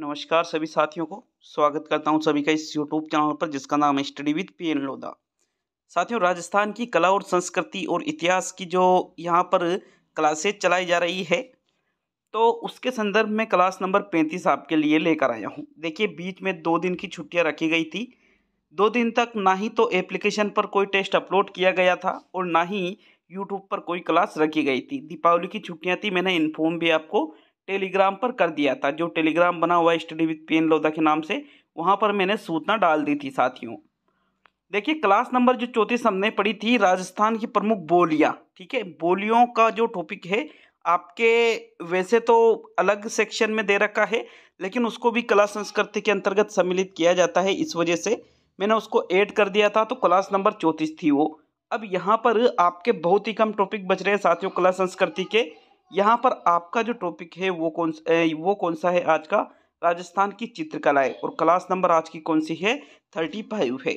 नमस्कार सभी साथियों को स्वागत करता हूं सभी का इस यूट्यूब चैनल पर जिसका नाम है study with P N Lodha साथियों राजस्थान की कला और संस्कृति और इतिहास की जो यहां पर क्लासेज चलाई जा रही है तो उसके संदर्भ में क्लास नंबर पैंतीस आपके लिए लेकर आया हूं देखिए बीच में दो दिन की छुट्टियाँ रखी गई थी दो दिन तक ना ही तो एप्लीकेशन पर कोई टेस्ट अपलोड किया गया था और ना ही यूट्यूब पर कोई क्लास रखी गई थी दीपावली की छुट्टियाँ थी मैंने इन्फॉर्म भी आपको टेलीग्राम पर कर दिया था जो टेलीग्राम बना हुआ है study with P N Lodha के नाम से वहाँ पर मैंने सूचना डाल दी थी साथियों देखिए क्लास नंबर जो चौंतीस हमने पढ़ी थी राजस्थान की प्रमुख बोलियाँ ठीक है बोलियों का जो टॉपिक है आपके वैसे तो अलग सेक्शन में दे रखा है लेकिन उसको भी कला संस्कृति के अंतर्गत सम्मिलित किया जाता है इस वजह से मैंने उसको ऐड कर दिया था तो क्लास नंबर चौंतीस थी वो अब यहाँ पर आपके बहुत ही कम टॉपिक बच रहे हैं साथियों कला संस्कृति के यहाँ पर आपका जो टॉपिक है वो कौन वो कौन सा है आज का राजस्थान की चित्रकलाएं और क्लास नंबर आज की कौन सी है थर्टी फाइव है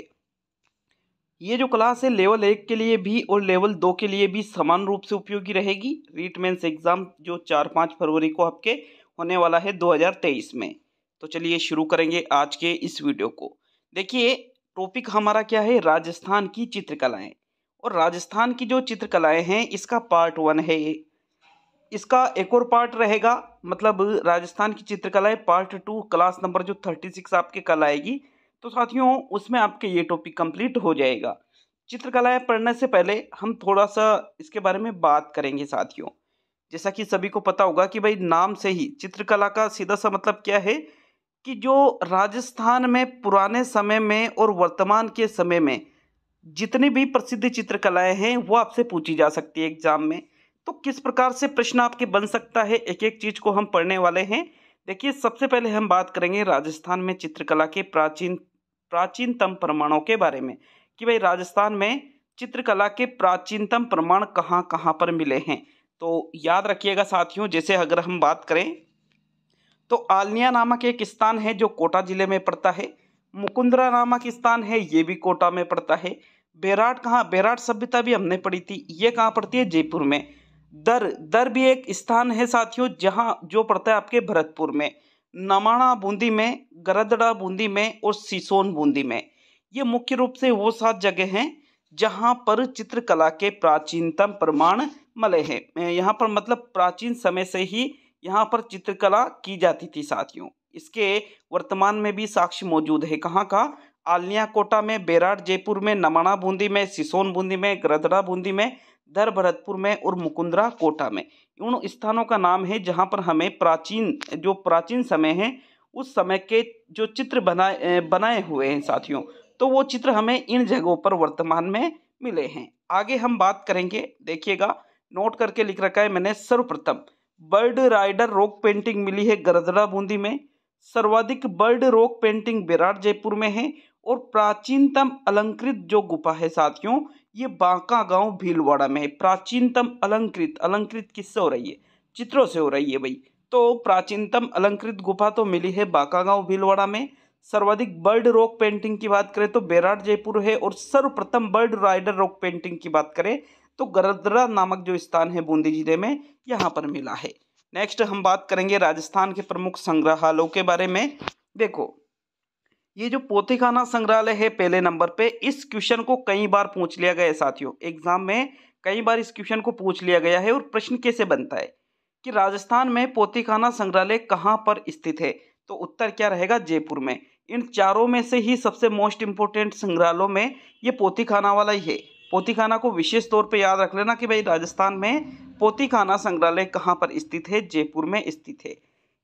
ये जो क्लास है लेवल एक के लिए भी और लेवल दो के लिए भी समान रूप से उपयोगी रहेगी रीट मेन्स एग्ज़ाम जो चार पाँच फरवरी को आपके होने वाला है दो हज़ार तेईस में तो चलिए शुरू करेंगे आज के इस वीडियो को देखिए टॉपिक हमारा क्या है राजस्थान की चित्रकलाएँ और राजस्थान की जो चित्रकलाएँ हैं इसका पार्ट वन है इसका एक और पार्ट रहेगा मतलब राजस्थान की चित्रकला है पार्ट टू क्लास नंबर जो थर्टी सिक्स आपके कल आएगी तो साथियों उसमें आपके ये टॉपिक कंप्लीट हो जाएगा चित्रकलाएँ पढ़ने से पहले हम थोड़ा सा इसके बारे में बात करेंगे साथियों जैसा कि सभी को पता होगा कि भाई नाम से ही चित्रकला का सीधा सा मतलब क्या है कि जो राजस्थान में पुराने समय में और वर्तमान के समय में जितनी भी प्रसिद्ध चित्रकलाएँ हैं वो आपसे पूछी जा सकती है एग्जाम में तो किस प्रकार से प्रश्न आपके बन सकता है एक एक चीज़ को हम पढ़ने वाले हैं देखिए सबसे पहले हम बात करेंगे राजस्थान में चित्रकला के प्राचीन प्राचीनतम प्रमाणों के बारे में कि भाई राजस्थान में चित्रकला के प्राचीनतम प्रमाण कहाँ कहाँ पर मिले हैं तो याद रखिएगा साथियों जैसे अगर हम बात करें तो आलनिया नामक एक स्थान है जो कोटा जिले में पड़ता है मुकुंदरा नामक स्थान है ये भी कोटा में पड़ता है बेराट कहाँ बेराट सभ्यता भी हमने पढ़ी थी ये कहाँ पड़ती है जयपुर में दर दर भी एक स्थान है साथियों जहाँ जो पड़ता है आपके भरतपुर में नमाणा बूंदी में गरदड़ा बूंदी में और सिसोन बूंदी में ये मुख्य रूप से वो सात जगह हैं जहाँ पर चित्रकला के प्राचीनतम प्रमाण मले हैं यहाँ पर मतलब प्राचीन समय से ही यहाँ पर चित्रकला की जाती थी साथियों इसके वर्तमान में भी साक्ष्य मौजूद है कहाँ का आलिया कोटा में बेराट जयपुर में नमाणा बूंदी में सिसोन बूंदी में गरदड़ा बूंदी में धर भरतपुर में और मुकुंदरा कोटा में उन स्थानों का नाम है जहाँ पर हमें प्राचीन जो प्राचीन समय है उस समय के जो चित्र बनाए बनाए हुए हैं साथियों तो वो चित्र हमें इन जगहों पर वर्तमान में मिले हैं आगे हम बात करेंगे देखिएगा नोट करके लिख रखा है मैंने सर्वप्रथम बर्ड राइडर रॉक पेंटिंग मिली है गरदड़ा बूंदी में सर्वाधिक bird rock painting Virat Jaipur में है और प्राचीनतम अलंकृत जो गुफा है साथियों ये बांका गांव भीलवाड़ा में है प्राचीनतम अलंकृत अलंकृत किससे हो रही है चित्रों से हो रही है भाई तो प्राचीनतम अलंकृत गुफा तो मिली है बांका गांव भीलवाड़ा में सर्वाधिक बर्ड रॉक पेंटिंग की बात करें तो बेराड जयपुर है और सर्वप्रथम बर्ड राइडर रॉक पेंटिंग की बात करें तो गरदरा नामक जो स्थान है बूंदी जिले में यहाँ पर मिला है नेक्स्ट हम बात करेंगे राजस्थान के प्रमुख संग्रहालयों के बारे में देखो ये जो पोथीखाना संग्रहालय है पहले नंबर पे इस क्वेश्चन को कई बार पूछ लिया गया है साथियों एग्जाम में कई बार इस क्वेश्चन को पूछ लिया गया है और प्रश्न कैसे बनता है कि राजस्थान में पोथीखाना संग्रहालय कहाँ पर स्थित है तो उत्तर क्या रहेगा जयपुर में इन चारों में से ही सबसे मोस्ट इम्पोर्टेंट संग्रहालयों में ये पोथीखाना वाला ही है पोथीखाना को विशेष तौर पर याद रख लेना कि भाई राजस्थान में पोथीखाना संग्रहालय कहाँ पर स्थित है जयपुर में स्थित है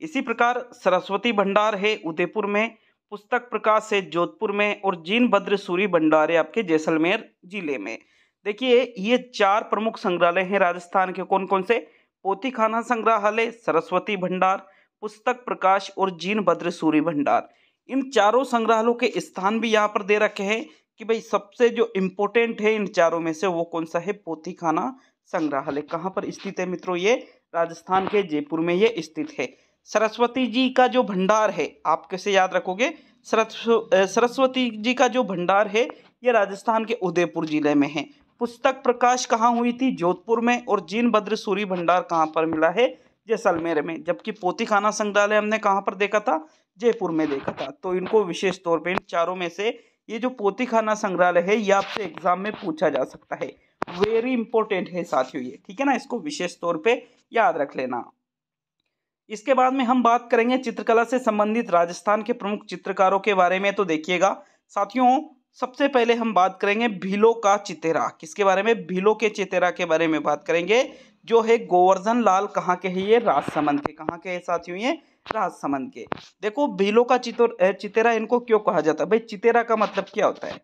इसी प्रकार सरस्वती भंडार है उदयपुर में पुस्तक प्रकाश से जोधपुर में और जीन भद्र सूरी भंडारे आपके जैसलमेर जिले में देखिए ये चार प्रमुख संग्रहालय हैं राजस्थान के कौन कौन से पोतीखाना संग्रहालय सरस्वती भंडार पुस्तक प्रकाश और जीन भद्र सूरी भंडार इन चारों संग्रहालयों के स्थान भी यहाँ पर दे रखे हैं कि भाई सबसे जो इम्पोर्टेंट है इन चारों में से वो कौन सा है पोथीखाना संग्रहालय कहाँ पर स्थित है मित्रों ये राजस्थान के जयपुर में ये स्थित है सरस्वती जी का जो भंडार है आप कैसे याद रखोगे सरस्वती जी का जो भंडार है ये राजस्थान के उदयपुर जिले में है पुस्तक प्रकाश कहाँ हुई थी जोधपुर में और जीन भद्र सूरी भंडार कहाँ पर मिला है जैसलमेर में जबकि पोतीखाना संग्रहालय हमने कहाँ पर देखा था जयपुर में देखा था तो इनको विशेष तौर पर इन चारों में से ये जो पोतीखाना संग्रहालय है ये आपसे एग्जाम में पूछा जा सकता है वेरी इंपॉर्टेंट है साथियों ये ठीक है ना इसको विशेष तौर पे याद रख लेना इसके बाद में हम बात करेंगे चित्रकला से संबंधित राजस्थान के प्रमुख चित्रकारों के बारे में तो देखिएगा साथियों सबसे पहले हम बात करेंगे भीलो का चितेरा किसके बारे में भीलो के चितेरा के बारे में बात करेंगे जो है गोवर्धन लाल कहाँ के है ये राजसमंद के कहाँ के है साथियों ये राजसमंद के देखो भीलो का चितोर चितेरा इनको क्यों कहा जाता है भाई चितेरा का मतलब क्या होता है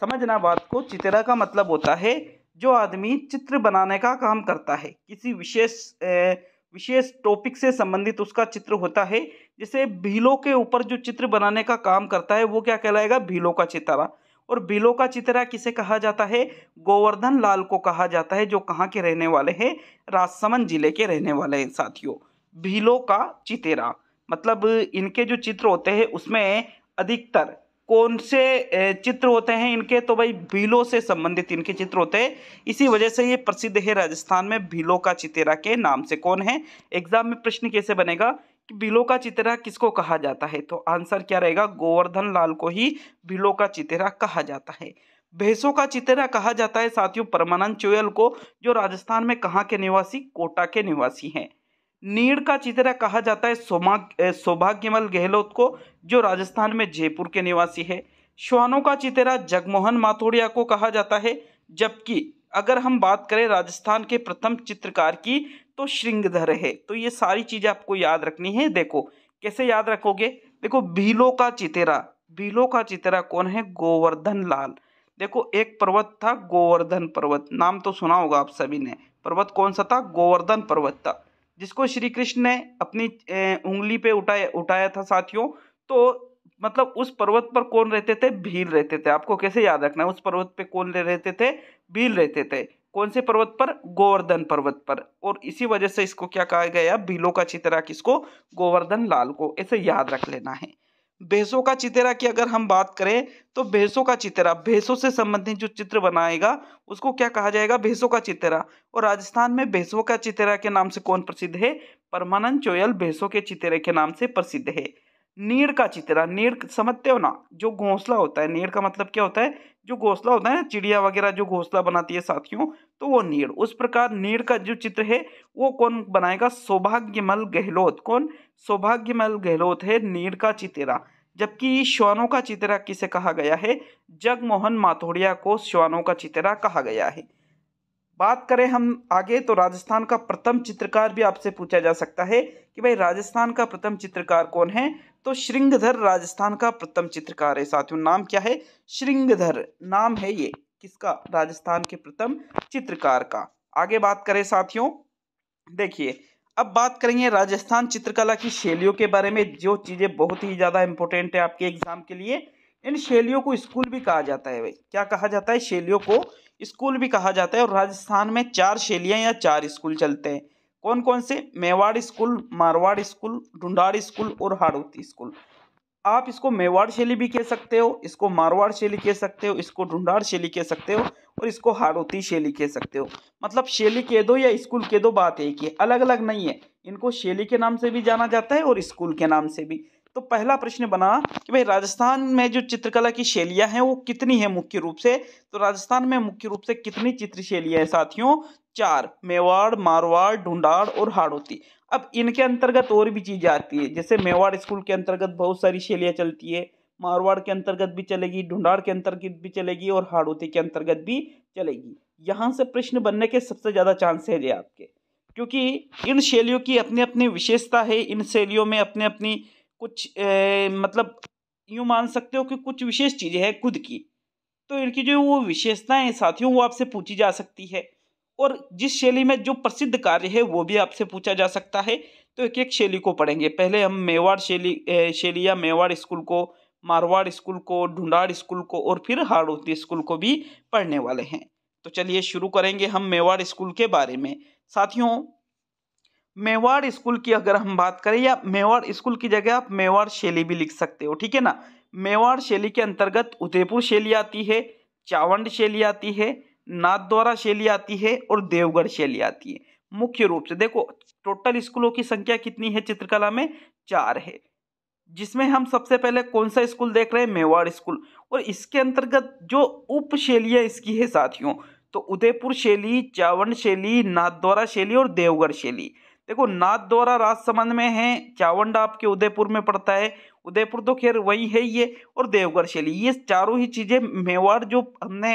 समझना बात को चितेरा का मतलब होता है जो आदमी चित्र बनाने का काम करता है किसी विशेष विशेष टॉपिक से संबंधित उसका चित्र होता है जैसे भीलों के ऊपर जो चित्र बनाने का काम करता है वो क्या कहलाएगा भीलों का चितारा और भीलों का चितरा किसे कहा जाता है गोवर्धन लाल को कहा जाता है जो कहाँ के रहने वाले हैं राजसमंद जिले के रहने वाले हैं साथियों भीलों का चितेरा मतलब इनके जो चित्र होते हैं उसमें अधिकतर कौन से चित्र होते हैं इनके तो भाई भीलों से संबंधित इनके चित्र होते हैं इसी वजह से ये प्रसिद्ध है राजस्थान में भीलों का चितेरा के नाम से कौन है एग्जाम में प्रश्न कैसे बनेगा कि भीलों का चितेरा किसको कहा जाता है तो आंसर क्या रहेगा गोवर्धन लाल को ही भीलों का चितेरा कहा जाता है भैंसों का चितेरा कहा जाता है साथियों परमानंद चोयल को जो राजस्थान में कहाँ के निवासी कोटा के निवासी हैं नीड़ का चितरा कहा जाता है सौभाग्यमल गहलोत को जो राजस्थान में जयपुर के निवासी है श्वानों का चित्रा जगमोहन माथोड़िया को कहा जाता है जबकि अगर हम बात करें राजस्थान के प्रथम चित्रकार की तो श्रृंगधर है तो ये सारी चीज़ें आपको याद रखनी है देखो कैसे याद रखोगे देखो भीलो का चितेरा भीलो का चितेरा कौन है गोवर्धन लाल देखो एक पर्वत था गोवर्धन पर्वत नाम तो सुना होगा आप सभी ने पर्वत कौन सा था गोवर्धन पर्वत था जिसको श्री कृष्ण ने अपनी उंगली पे उठाया उठाया था साथियों तो मतलब उस पर्वत पर कौन रहते थे भील रहते थे आपको कैसे याद रखना है उस पर्वत पे कौन रहते थे भील रहते थे कौन से पर्वत पर गोवर्धन पर्वत पर और इसी वजह से इसको क्या कहा गया भीलों का चित्रा किसको गोवर्धन लाल को ऐसे याद रख लेना है भैंसों का चितेरा की अगर हम बात करें तो भैंसों का चितेरा भैंसों से संबंधित जो चित्र बनाएगा उसको क्या कहा जाएगा भैंसों का चितेरा और राजस्थान में भैंसों का चितेरा के नाम से कौन प्रसिद्ध है परमानंद चोयल भैंसों के चितेरे के नाम से प्रसिद्ध है नीड़ का चित्रा नीड़ समझते हो ना जो घोंसला होता है नीड़ का मतलब क्या होता है जो घोंसला होता है ना चिड़िया वगैरह जो घोंसला बनाती है साथियों तो वो नीड़ उस प्रकार नीड़ का जो चित्र है वो कौन बनाएगा सौभाग्यमल गहलोत कौन सौभाग्यमल गहलोत है नीड़ का चित्रा जबकि श्वानों का चित्रा किसे कहा गया है जगमोहन माथोड़िया को श्वानों का चित्रा कहा गया है बात करें हम आगे तो राजस्थान का प्रथम चित्रकार भी आपसे पूछा जा सकता है कि भाई राजस्थान का प्रथम चित्रकार कौन है तो श्रृंगधर राजस्थान का प्रथम चित्रकार है साथियों नाम क्या है श्रृंगधर नाम है ये किसका राजस्थान के प्रथम चित्रकार का आगे बात करें साथियों देखिए अब बात करेंगे राजस्थान चित्रकला की शैलियों के बारे में जो चीज़ें बहुत ही ज़्यादा इंपॉर्टेंट है आपके एग्जाम के लिए इन शैलियों को स्कूल भी कहा जाता है भाई क्या कहा जाता है शैलियों को स्कूल भी कहा जाता है और राजस्थान में चार शैलियाँ या चार स्कूल चलते हैं कौन कौन से Mewar school Marwar school Dhundhar school और हाड़ौती स्कूल आप इसको मेवाड़ शैली भी कह सकते हो इसको मारवाड़ शैली कह सकते हो इसको ढूंढाड़ शैली कह सकते हो और इसको हाड़ौती शैली कह सकते हो मतलब शैली कह दो या स्कूल कह दो बात एक ही अलग अलग नहीं है इनको शैली के नाम से भी जाना जाता है और स्कूल के नाम से भी तो पहला प्रश्न बना कि भाई राजस्थान में जो चित्रकला की शैलियाँ हैं वो कितनी है मुख्य रूप से तो राजस्थान में मुख्य रूप से कितनी चित्र शैलियाँ हैं साथियों चार मेवाड़ मारवाड़ ढूंढाड़ और हाड़ोती अब इनके अंतर्गत और भी चीज़ें आती है जैसे मेवाड़ स्कूल के अंतर्गत बहुत सारी शैलियाँ चलती है मारवाड़ के अंतर्गत भी चलेगी ढूंढाड़ के अंतर्गत भी चलेगी और हाड़ोती के अंतर्गत भी चलेगी यहाँ से प्रश्न बनने के सबसे ज़्यादा चांस है आपके क्योंकि इन शैलियों की अपनी अपनी विशेषता है इन शैलियों में अपने अपनी कुछ ए, मतलब यूँ मान सकते हो कि कुछ विशेष चीज़ें हैं खुद की तो इनकी जो वो विशेषताएं हैं साथियों वो आपसे पूछी जा सकती है और जिस शैली में जो प्रसिद्ध कार्य है वो भी आपसे पूछा जा सकता है तो एक एक शैली को पढ़ेंगे पहले हम मेवाड़ शैली शैली या मेवाड़ स्कूल को मारवाड़ स्कूल को ढूंढाड़ स्कूल को और फिर हाड़ोती स्कूल को भी पढ़ने वाले हैं तो चलिए शुरू करेंगे हम मेवाड़ स्कूल के बारे में साथियों मेवाड़ स्कूल की अगर हम बात करें या मेवाड़ स्कूल की जगह आप मेवाड़ शैली भी लिख सकते हो ठीक है ना मेवाड़ शैली के अंतर्गत उदयपुर शैली आती है चावंड शैली आती है नाथद्वारा शैली आती है और देवगढ़ शैली आती है मुख्य रूप से देखो टोटल स्कूलों की संख्या कितनी है चित्रकला में चार है जिसमें हम सबसे पहले कौन सा स्कूल देख रहे हैं मेवाड़ स्कूल और इसके अंतर्गत जो उप शैलियाँ इसकी है साथियों तो उदयपुर शैली चावंड शैली नाथद्वारा शैली और देवगढ़ शैली देखो नाथ द्वारा राजसमंद में है चावंडा आपके उदयपुर में पड़ता है उदयपुर तो खैर वही है ये और देवगढ़ शैली ये चारों ही चीज़ें मेवाड़ जो हमने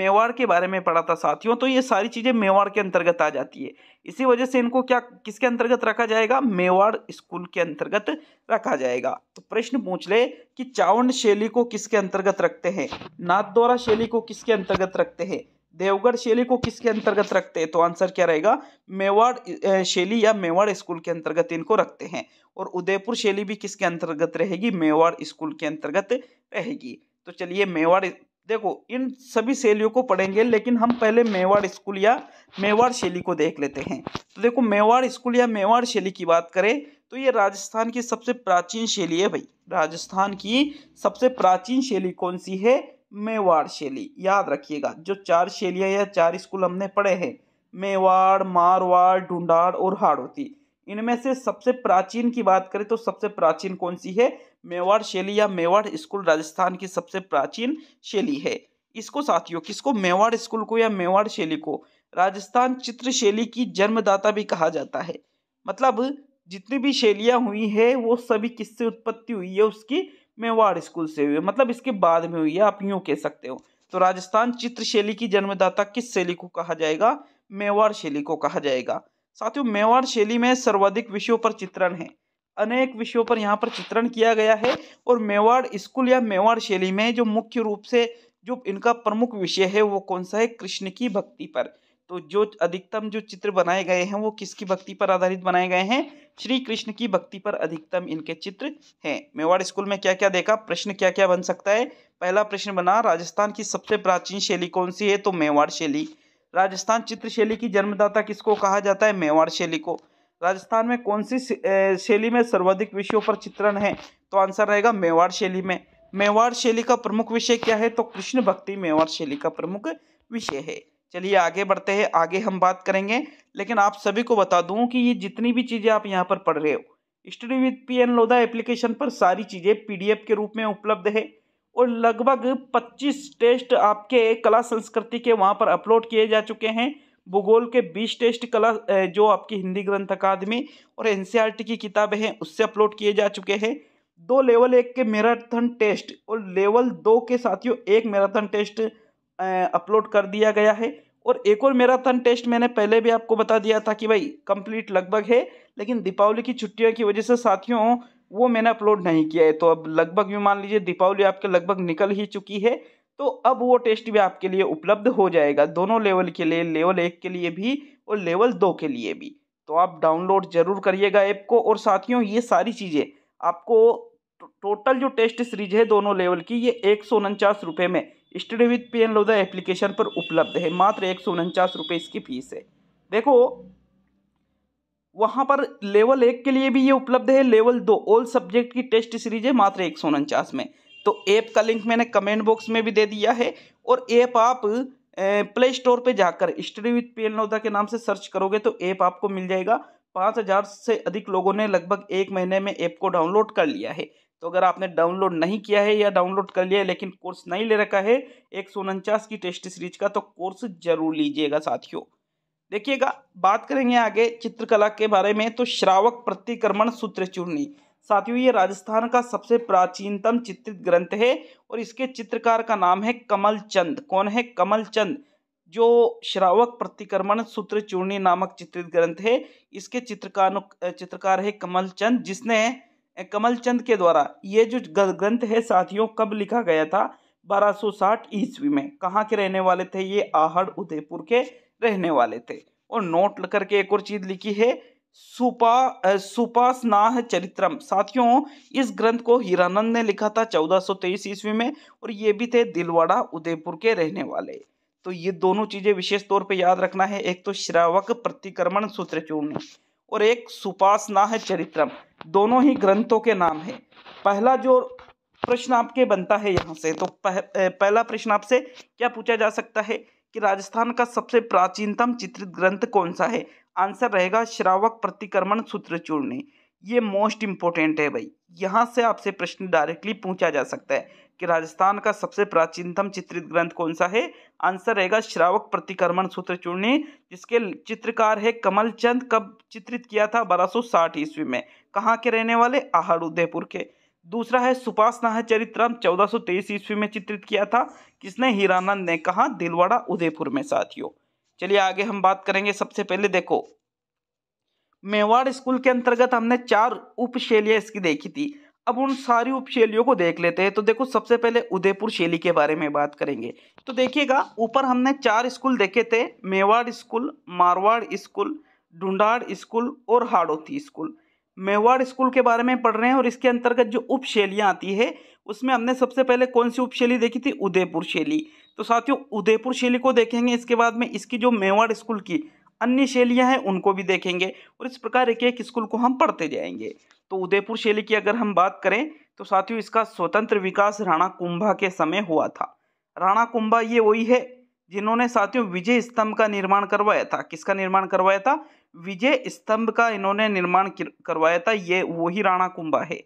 मेवाड़ के बारे में पढ़ा था साथियों तो ये सारी चीज़ें मेवाड़ के अंतर्गत आ जाती है इसी वजह से इनको क्या किसके अंतर्गत रखा जाएगा मेवाड़ स्कूल के अंतर्गत रखा जाएगा तो प्रश्न पूछ ले कि चावंड शैली को किसके अंतर्गत रखते हैं नाथ द्वारा शैली को किसके अंतर्गत रखते हैं देवगढ़ शैली को किसके अंतर्गत रखते हैं तो आंसर क्या रहेगा मेवाड़ शैली या मेवाड़ स्कूल के अंतर्गत इनको रखते हैं और उदयपुर शैली भी किसके अंतर्गत रहेगी मेवाड़ स्कूल के अंतर्गत रहेगी तो चलिए मेवाड़ देखो इन सभी शैलियों को पढ़ेंगे लेकिन हम पहले मेवाड़ स्कूल या मेवाड़ शैली को देख लेते हैं तो देखो मेवाड़ स्कूल या मेवाड़ शैली की बात करें तो ये राजस्थान की सबसे प्राचीन शैली है भाई राजस्थान की सबसे प्राचीन शैली कौन सी है मेवाड़ शैली याद रखिएगा जो चार शैलियाँ या चार स्कूल हमने पढ़े हैं मेवाड़ मारवाड़ ढूंढाड़ और हाड़ोती इनमें से सबसे प्राचीन की बात करें तो सबसे प्राचीन कौन सी है मेवाड़ शैली या मेवाड़ स्कूल राजस्थान की सबसे प्राचीन शैली है इसको साथियों किसको मेवाड़ स्कूल को या मेवाड़ शैली को राजस्थान चित्र शैली की जन्मदाता भी कहा जाता है मतलब जितनी भी शैलियाँ हुई है वो सभी किससे उत्पत्ति हुई है उसकी मेवाड़ स्कूल से हुई मतलब इसके बाद में हुई है आप यूँ कह सकते हो तो राजस्थान चित्र शैली की जन्मदाता किस शैली को कहा जाएगा मेवाड़ शैली को कहा जाएगा साथियों मेवाड़ शैली में सर्वाधिक विषयों पर चित्रण है अनेक विषयों पर यहाँ पर चित्रण किया गया है और मेवाड़ स्कूल या मेवाड़ शैली में जो मुख्य रूप से जो इनका प्रमुख विषय है वो कौन सा है कृष्ण की भक्ति पर तो जो अधिकतम जो चित्र बनाए गए हैं वो किसकी भक्ति पर आधारित बनाए गए हैं श्री कृष्ण की भक्ति पर अधिकतम इनके चित्र हैं मेवाड़ स्कूल में क्या क्या देखा प्रश्न क्या क्या बन सकता है पहला प्रश्न बना राजस्थान की सबसे प्राचीन शैली कौन सी है तो मेवाड़ शैली राजस्थान चित्र शैली की जन्मदाता किसको कहा जाता है मेवाड़ शैली को राजस्थान में कौन सी शैली में सर्वाधिक विषयों पर चित्रण है तो आंसर रहेगा मेवाड़ शैली में मेवाड़ शैली का प्रमुख विषय क्या है तो कृष्ण भक्ति मेवाड़ शैली का प्रमुख विषय है चलिए आगे बढ़ते हैं आगे हम बात करेंगे लेकिन आप सभी को बता दूं कि ये जितनी भी चीज़ें आप यहाँ पर पढ़ रहे हो study with P N Lodha application पर सारी चीज़ें पीडीएफ के रूप में उपलब्ध है और लगभग 25 टेस्ट आपके कला संस्कृति के वहाँ पर अपलोड किए जा चुके हैं भूगोल के 20 टेस्ट कला जो आपकी हिंदी ग्रंथ अकादमी और एन की किताबें हैं उससे अपलोड किए जा चुके हैं दो लेवल एक के मैराथन टेस्ट और लेवल दो के साथियों एक मैराथन टेस्ट अपलोड कर दिया गया है और एक और मैराथन टेस्ट मैंने पहले भी आपको बता दिया था कि भाई कंप्लीट लगभग है लेकिन दीपावली की छुट्टियों की वजह से साथियों वो मैंने अपलोड नहीं किया है तो अब लगभग यूँ मान लीजिए दीपावली आपके लगभग निकल ही चुकी है तो अब वो टेस्ट भी आपके लिए उपलब्ध हो जाएगा दोनों लेवल के लिए लेवल एक के लिए भी और लेवल दो के लिए भी तो आप डाउनलोड जरूर करिएगा ऐप को और साथियों ये सारी चीज़ें आपको टोटल जो टेस्ट सीरीज है दोनों लेवल की ये एक सौ में study with P N Lodha application पर उपलब्ध है मात्र एक सौ उनचास रुपये इसकी फीस है देखो वहाँ पर लेवल एक के लिए भी ये उपलब्ध है लेवल दो ऑल सब्जेक्ट की टेस्ट सीरीज है मात्र एक सौ उनचास में तो ऐप का लिंक मैंने कमेंट बॉक्स में भी दे दिया है और ऐप आप प्ले स्टोर पर जाकर study with P N Lodha के नाम से सर्च करोगे तो ऐप आपको मिल जाएगा पाँच हज़ार से अधिक लोगों ने लगभग एक महीने में ऐप को डाउनलोड कर लिया है तो अगर आपने डाउनलोड नहीं किया है या डाउनलोड कर लिया है लेकिन कोर्स नहीं ले रखा है एक सौ उनचास की टेस्ट सीरीज का तो कोर्स जरूर लीजिएगा साथियों देखिएगा बात करेंगे आगे चित्रकला के बारे में तो श्रावक प्रतिक्रमण सूत्र चूर्णी साथियों ये राजस्थान का सबसे प्राचीनतम चित्रित ग्रंथ है और इसके चित्रकार का नाम है कमल चंद कौन है कमल चंद जो श्रावक प्रतिक्रमण सूत्र चूर्णी नामक चित्रित ग्रंथ है इसके चित्रकार चित्रकार है कमल चंद जिसने कमल चंद के द्वारा ये जो ग्रंथ है साथियों कब लिखा गया था 1260 ईस्वी में कहाँ के रहने वाले थे ये आहड़ उदयपुर के रहने वाले थे और नोट करके एक और चीज लिखी है सुपा सुपासनाह चरित्रम साथियों इस ग्रंथ को हीरानंद ने लिखा था 1423 ईस्वी में और ये भी थे दिलवाड़ा उदयपुर के रहने वाले तो ये दोनों चीजें विशेष तौर पे याद रखना है एक तो श्रावक प्रतिक्रमण सूत्र चूर्ण और एक सुपासना है चरित्रम दोनों ही ग्रंथों के नाम है पहला जो प्रश्न आपके बनता है यहाँ से तो पह, पहला प्रश्न आपसे क्या पूछा जा सकता है कि राजस्थान का सबसे प्राचीनतम चित्रित ग्रंथ कौन सा है आंसर रहेगा श्रावक प्रतिक्रमण सूत्रचूर्ण ये मोस्ट इम्पोर्टेंट है भाई यहाँ से आपसे प्रश्न डायरेक्टली पूछा जा सकता है कि राजस्थान का सबसे प्राचीनतम चित्रित ग्रंथ कौन सा है आंसर रहेगा श्रावक प्रतिक्रमण सूत्र चूर्णी जिसके चित्रकार है कमल चंद कब चित्रित किया था साठ ईस्वी में कहाँ के रहने वाले आहड़ उदयपुर के दूसरा है सुपास नाह चरित्रम चौदह ईस्वी में चित्रित किया था किसने हीरानंद ने कहा दिलवाड़ा उदयपुर में साथियों चलिए आगे हम बात करेंगे सबसे पहले देखो मेवाड़ स्कूल के अंतर्गत हमने चार उपशैलियाँ इसकी देखी थी अब उन सारी उपशैलियों को देख लेते हैं तो देखो सबसे पहले उदयपुर शैली के बारे में बात करेंगे तो देखिएगा ऊपर हमने चार स्कूल देखे थे Mewar school Marwar school Dhundhar school और हाड़ोती स्कूल मेवाड़ स्कूल के बारे में पढ़ रहे हैं और इसके अंतर्गत जो उपशैलियाँ आती है उसमें हमने सबसे पहले कौन सी उपशैली देखी थी उदयपुर शैली तो साथियों उदयपुर शैली को देखेंगे इसके बाद में इसकी जो मेवाड़ स्कूल की अन्य शैलियाँ हैं उनको भी देखेंगे और इस प्रकार एक एक स्कूल को हम पढ़ते जाएंगे तो उदयपुर शैली की अगर हम बात करें तो साथियों इसका स्वतंत्र विकास राणा कुंभा के समय हुआ था राणा कुंभा ये वही है जिन्होंने साथियों विजय स्तंभ का निर्माण करवाया था किसका निर्माण करवाया था विजय स्तंभ का इन्होंने निर्माण करवाया था ये वही राणा कुंभा है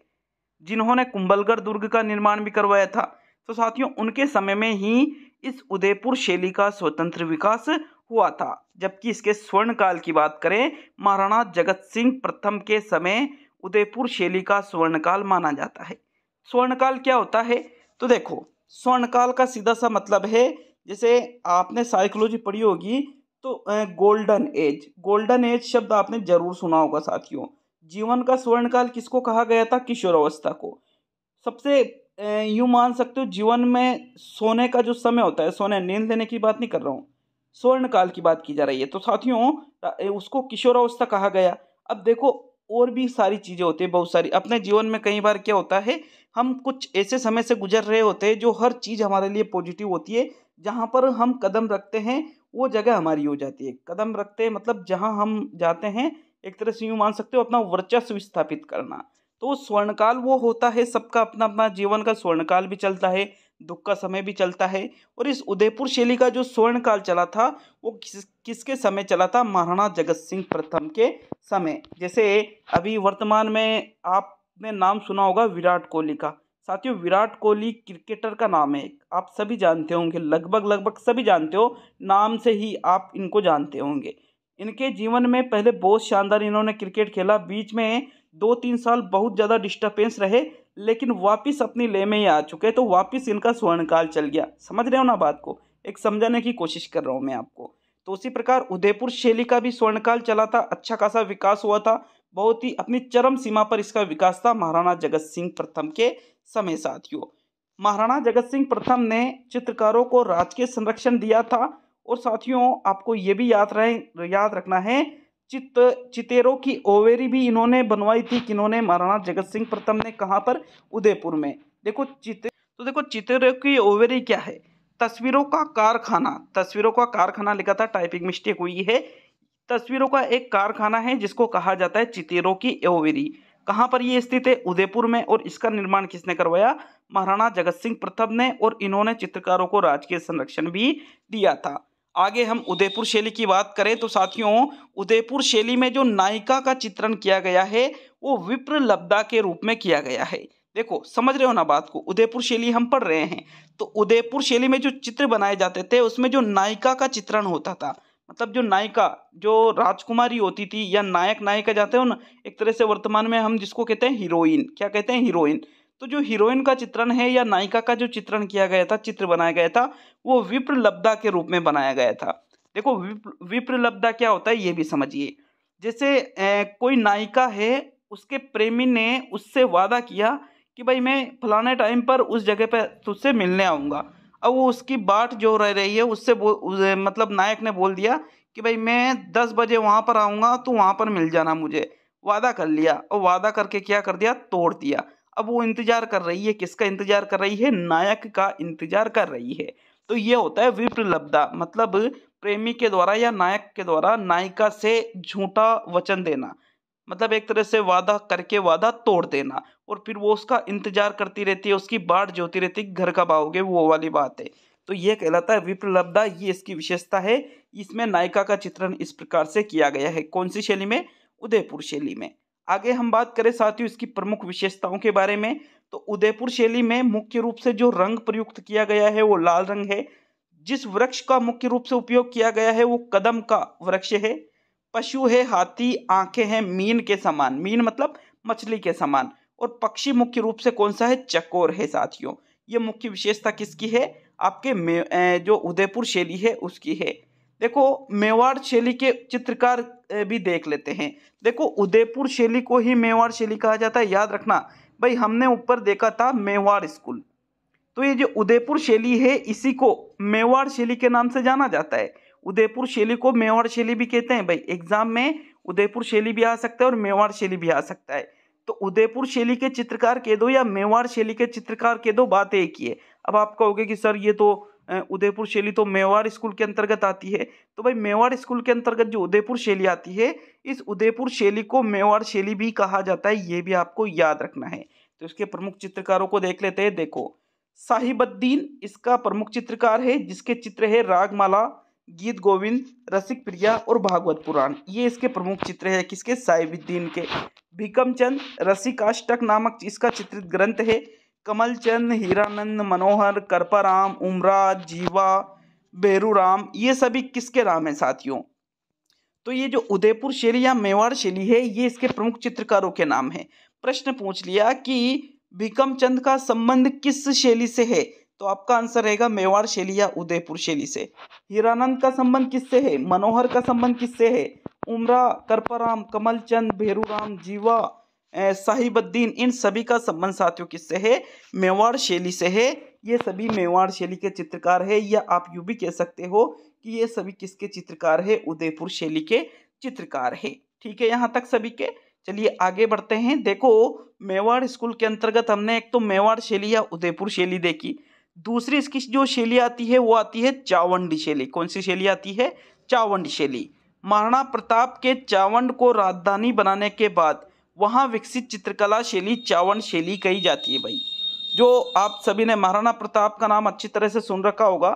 जिन्होंने कुंभलगढ़ दुर्ग का निर्माण भी करवाया था तो साथियों उनके समय में ही इस उदयपुर शैली का स्वतंत्र विकास हुआ था जबकि इसके स्वर्ण काल की बात करें महाराणा जगत सिंह प्रथम के समय उदयपुर शैली का स्वर्णकाल माना जाता है स्वर्ण काल क्या होता है तो देखो स्वर्णकाल का सीधा सा मतलब है जैसे आपने साइकोलॉजी पढ़ी होगी तो गोल्डन एज गोल्डन एज शब्द आपने जरूर सुना होगा साथियों जीवन का स्वर्णकाल किसको कहा गया था किशोरावस्था को सबसे यूँ मान सकते हो जीवन में सोने का जो समय होता है सोने नींद लेने की बात नहीं कर रहा हूँ स्वर्ण काल की बात की जा रही है तो साथियों उसको किशोरावस्था कहा गया अब देखो और भी सारी चीज़ें होती है बहुत सारी अपने जीवन में कई बार क्या होता है हम कुछ ऐसे समय से गुजर रहे होते हैं जो हर चीज़ हमारे लिए पॉजिटिव होती है जहाँ पर हम कदम रखते हैं वो जगह हमारी हो जाती है कदम रखते हैं मतलब जहाँ हम जाते हैं एक तरह से यूँ मान सकते हो अपना वर्चस्व स्थापित करना तो स्वर्णकाल वो होता है सबका अपना अपना जीवन का स्वर्णकाल भी चलता है दुख का समय भी चलता है और इस उदयपुर शैली का जो स्वर्ण काल चला था वो किस किसके समय चला था महाराणा जगत सिंह प्रथम के समय जैसे अभी वर्तमान में आपने नाम सुना होगा विराट कोहली का साथियों विराट कोहली क्रिकेटर का नाम है आप सभी जानते होंगे लगभग लगभग सभी जानते हो नाम से ही आप इनको जानते होंगे इनके जीवन में पहले बहुत शानदार इन्होंने क्रिकेट खेला बीच में दो तीन साल बहुत ज़्यादा डिस्टर्बेंस रहे लेकिन वापस अपनी ले में ही आ चुके तो वापस इनका स्वर्णकाल चल गया समझ रहे हो ना बात को एक समझाने की कोशिश कर रहा हूँ मैं आपको तो उसी प्रकार उदयपुर शैली का भी स्वर्णकाल चला था अच्छा खासा विकास हुआ था बहुत ही अपनी चरम सीमा पर इसका विकास था महाराणा जगत सिंह प्रथम के समय साथियों महाराणा जगत सिंह प्रथम ने चित्रकारों को राजकीय संरक्षण दिया था और साथियों आपको ये भी याद रहे याद रखना है चित चितेरों की ओवेरी भी इन्होंने बनवाई थी किन्होंने महाराणा जगत सिंह प्रथम ने कहाँ पर उदयपुर में देखो चिते तो देखो चितेरों की ओवेरी क्या है तस्वीरों का कारखाना तस्वीरों का कारखाना लिखा था टाइपिंग मिस्टेक हुई है तस्वीरों का एक कारखाना है जिसको कहा जाता है चितेरों की ओवेरी कहाँ पर ये स्थित है उदयपुर में और इसका निर्माण किसने करवाया महाराणा जगत सिंह प्रथम ने और इन्होंने चित्रकारों को राजकीय संरक्षण भी दिया था आगे हम उदयपुर शैली की बात करें तो साथियों उदयपुर शैली में जो नायिका का चित्रण किया गया है वो विप्र लब्धा के रूप में किया गया है देखो समझ रहे हो ना बात को उदयपुर शैली हम पढ़ रहे हैं तो उदयपुर शैली में जो चित्र बनाए जाते थे उसमें जो नायिका का चित्रण होता था मतलब जो नायिका जो राजकुमारी होती थी या नायक नायिका जाते हो ना एक तरह से वर्तमान में हम जिसको कहते हैं हीरोइन क्या कहते हैं हीरोइन तो जो हीरोइन का चित्रण है या नायिका का जो चित्रण किया गया था चित्र बनाया गया था वो विप्रलब्धा के रूप में बनाया गया था देखो विप्रलब्धा क्या होता है ये भी समझिए जैसे कोई नायिका है उसके प्रेमी ने उससे वादा किया कि भाई मैं फलाने टाइम पर उस जगह पर तुझसे मिलने आऊँगा अब वो उसकी बाट जो रह रही है उससे उसे, मतलब नायक ने बोल दिया कि भाई मैं दस बजे वहाँ पर आऊँगा तो वहाँ पर मिल जाना मुझे वादा कर लिया और वादा करके क्या कर दिया तोड़ दिया अब वो इंतज़ार कर रही है किसका इंतज़ार कर रही है नायक का इंतज़ार कर रही है तो ये होता है विप्रलब्धा मतलब प्रेमी के द्वारा या नायक के द्वारा नायिका से झूठा वचन देना मतलब एक तरह से वादा करके वादा तोड़ देना और फिर वो उसका इंतजार करती रहती है उसकी बाढ़ जोती रहती है घर कब आओगे वो वाली बात है तो ये कहलाता है विप्रलब्धा ये इसकी विशेषता है इसमें नायिका का चित्रण इस प्रकार से किया गया है कौन सी शैली में उदयपुर शैली में आगे हम बात करें साथियों इसकी प्रमुख विशेषताओं के बारे में तो उदयपुर शैली में मुख्य रूप से जो रंग प्रयुक्त किया गया है वो लाल रंग है जिस वृक्ष का मुख्य रूप से उपयोग किया गया है वो कदम का वृक्ष है पशु है हाथी आंखें हैं मीन के समान मीन मतलब मछली के समान और पक्षी मुख्य रूप से कौन सा है चकोर है साथियों ये मुख्य विशेषता किसकी है आपके जो उदयपुर शैली है उसकी है देखो मेवाड़ शैली के चित्रकार भी देख लेते हैं देखो उदयपुर शैली को ही मेवाड़ शैली कहा जाता है याद रखना भाई हमने ऊपर देखा था मेवाड़ स्कूल तो ये जो उदयपुर शैली है इसी को मेवाड़ शैली के नाम से जाना जाता है उदयपुर शैली को मेवाड़ शैली भी कहते हैं भाई एग्जाम में उदयपुर शैली भी आ सकता है और मेवाड़ शैली भी आ सकता है तो उदयपुर शैली के चित्रकार कह दो या मेवाड़ शैली के चित्रकार कह दो बात एक ही है अब आप कहोगे कि सर ये तो उदयपुर शैली तो मेवाड़ स्कूल के अंतर्गत आती है तो भाई मेवाड़ स्कूल के अंतर्गत जो उदयपुर शैली आती है इस उदयपुर शैली को मेवाड़ शैली भी कहा जाता है ये भी आपको याद रखना है तो इसके प्रमुख चित्रकारों को देख लेते हैं देखो साहिबुद्दीन इसका प्रमुख चित्रकार है जिसके चित्र है रागमाला गीत गोविंद रसिक प्रिया और भागवत पुराण ये इसके प्रमुख चित्र है किसके साहिबुद्दीन के भीकमचंद रसिकाष्टक नामक इसका चित्रित ग्रंथ है कमलचंद हीरानंद मनोहर करपाराम उमरा जीवा बेरूराम ये सभी किसके राम हैं साथियों तो ये जो उदयपुर शैली या मेवाड़ शैली है ये इसके प्रमुख चित्रकारों के नाम है प्रश्न पूछ लिया कि भिकम चंद का संबंध किस शैली से है तो आपका आंसर रहेगा मेवाड़ शैली या उदयपुर शैली से हीरानंद का संबंध किससे है मनोहर का संबंध किससे है उमरा करपाराम कमलचंद भेरूराम जीवा साहिबुद्दीन इन सभी का संबंध साथियों किससे है मेवाड़ शैली से है ये सभी मेवाड़ शैली के चित्रकार है या आप यूँ भी कह सकते हो कि ये सभी किसके चित्रकार है उदयपुर शैली के चित्रकार है ठीक है यहाँ तक सभी के चलिए आगे बढ़ते हैं देखो मेवाड़ स्कूल के अंतर्गत हमने एक तो मेवाड़ शैली या उदयपुर शैली देखी दूसरी इसकी जो शैली आती है वो आती है चावंडी शैली कौन सी शैली आती है चावंड शैली महाराणा प्रताप के चावंड को राजधानी बनाने के बाद वहाँ विकसित चित्रकला शैली चावन शैली कही जाती है भाई जो आप सभी ने महाराणा प्रताप का नाम अच्छी तरह से सुन रखा होगा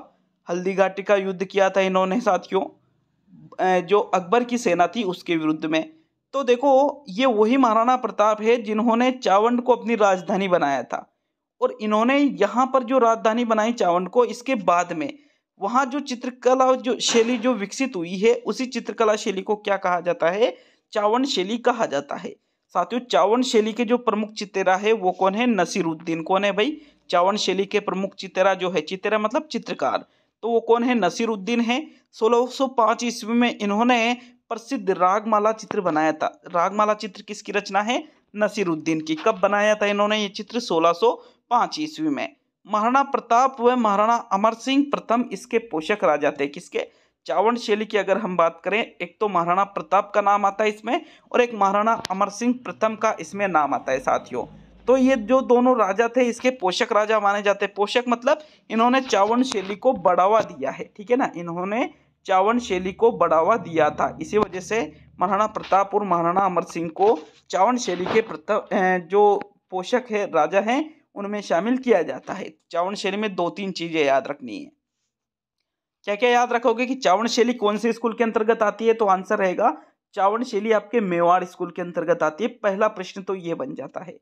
हल्दी घाटी का युद्ध किया था इन्होंने साथियों जो अकबर की सेना थी उसके विरुद्ध में तो देखो ये वही महाराणा प्रताप है जिन्होंने चावंड को अपनी राजधानी बनाया था और इन्होंने यहाँ पर जो राजधानी बनाई चावंड को इसके बाद में वहाँ जो चित्रकला जो शैली जो विकसित हुई है उसी चित्रकला शैली को क्या कहा जाता है चावंड शैली कहा जाता है साथियों चावन शैली के जो प्रमुख चितेरा है वो कौन है नसीरुद्दीन कौन है भाई चावन शैली के प्रमुख चितेरा जो है चितेरा मतलब चित्रकार तो वो कौन है नसीरुद्दीन है 1605 ईस्वी में इन्होंने प्रसिद्ध रागमाला चित्र बनाया था रागमाला चित्र किसकी रचना है नसीरुद्दीन की कब बनाया था इन्होंने ये चित्र 1605 ईस्वी में महाराणा प्रताप व महाराणा अमर सिंह प्रथम इसके पोषक राजा थे किसके चावन शैली की अगर हम बात करें एक तो महाराणा प्रताप का नाम आता है इसमें और एक महाराणा अमर सिंह प्रथम का इसमें नाम आता है साथियों तो ये जो दोनों राजा थे इसके पोषक राजा माने जाते हैं पोषक मतलब इन्होंने चावन शैली को बढ़ावा दिया है ठीक है ना इन्होंने चावन शैली को बढ़ावा दिया था इसी वजह से महाराणा प्रताप और महाराणा अमर सिंह को चावन शैली के प्रथम जो पोषक है राजा हैं उनमें शामिल किया जाता है चावन शैली में दो तीन चीज़ें याद रखनी है क्या क्या याद रखोगे कि चावण शैली कौन से स्कूल के अंतर्गत आती है तो आंसर रहेगा चावण शैली आपके मेवाड़ स्कूल के अंतर्गत आती है पहला प्रश्न तो ये बन जाता है